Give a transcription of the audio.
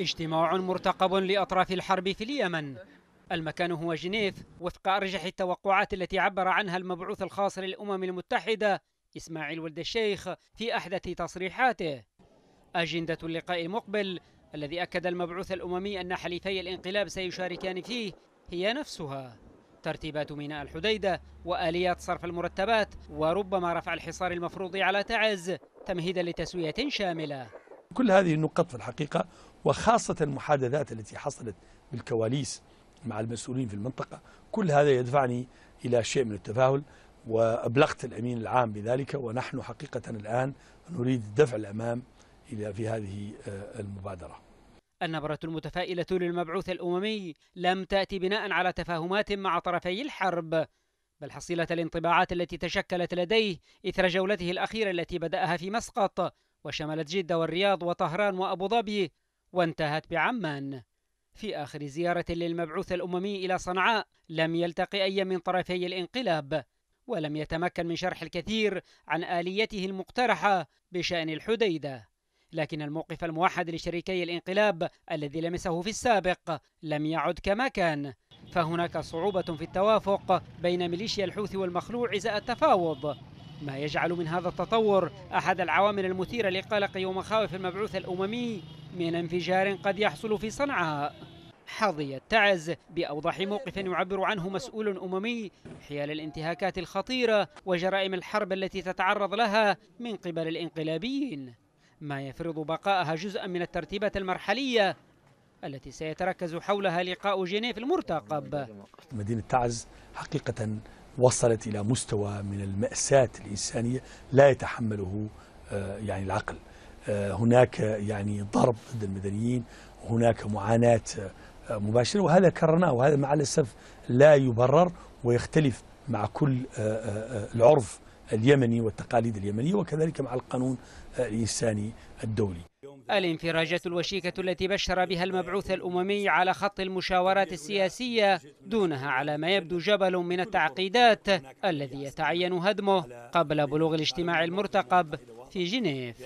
اجتماع مرتقب لأطراف الحرب في اليمن المكان هو جنيف وفق أرجح التوقعات التي عبر عنها المبعوث الخاص للأمم المتحدة إسماعيل ولد الشيخ في أحدث تصريحاته أجندة اللقاء المقبل الذي أكد المبعوث الأممي أن حليفي الانقلاب سيشاركان فيه هي نفسها ترتيبات ميناء الحديدة وآليات صرف المرتبات وربما رفع الحصار المفروض على تعز تمهيدا لتسوية شاملة كل هذه النقاط في الحقيقة وخاصة المحادثات التي حصلت بالكواليس مع المسؤولين في المنطقة كل هذا يدفعني إلى شيء من التفاؤل وأبلغت الأمين العام بذلك ونحن حقيقة الآن نريد الدفع الأمام إلى في هذه آه، المبادرة النبرة المتفائلة للمبعوث الأممي لم تأتي بناء على تفاهمات مع طرفي الحرب بل حصيلة الانطباعات التي تشكلت لديه إثر جولته الأخيرة التي بدأها في مسقط وشملت جدة والرياض وطهران وأبو ظبي وانتهت بعمان في آخر زيارة للمبعوث الأممي إلى صنعاء لم يلتقي أي من طرفي الانقلاب ولم يتمكن من شرح الكثير عن آليته المقترحة بشأن الحديدة لكن الموقف الموحد لشريكي الانقلاب الذي لمسه في السابق لم يعد كما كان فهناك صعوبة في التوافق بين ميليشيا الحوثي والمخلوع إزاء التفاوض ما يجعل من هذا التطور أحد العوامل المثيرة لقلق ومخاوف المبعوث الأممي من انفجار قد يحصل في صنعاء حظي التعز بأوضح موقف يعبر عنه مسؤول أممي حيال الانتهاكات الخطيرة وجرائم الحرب التي تتعرض لها من قبل الانقلابيين ما يفرض بقائها جزءا من الترتيبات المرحلية التي سيتركز حولها لقاء جنيف المرتقب مدينة تعز حقيقة وصلت إلى مستوى من المأساة الإنسانية لا يتحمله آه، يعني العقل آه، هناك يعني ضرب ضد المدنيين هناك معاناة آه، مباشرة وهذا كررناه وهذا مع الأسف لا يبرر ويختلف مع كل العرف اليمني والتقاليد اليمنية وكذلك مع القانون الإنساني الدولي الانفراجات الوشيكة التي بشر بها المبعوث الأممي على خط المشاورات السياسية دونها على ما يبدو جبل من التعقيدات الذي يتعين هدمه قبل بلوغ الاجتماع المرتقب في جنيف